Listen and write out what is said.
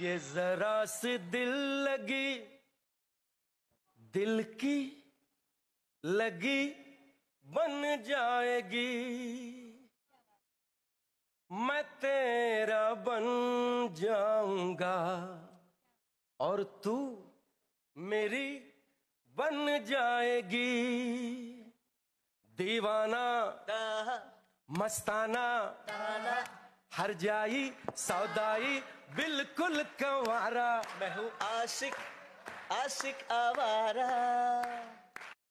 ये जरा से दिल लगी दिल की लगी बन जाएगी मैं तेरा बन जाऊंगा और तू मेरी बन जाएगी दीवाना मस्ताना हर जाई सौदाई बिल्कुल कंवारा मैं हूँ आशिक आशिक आवारा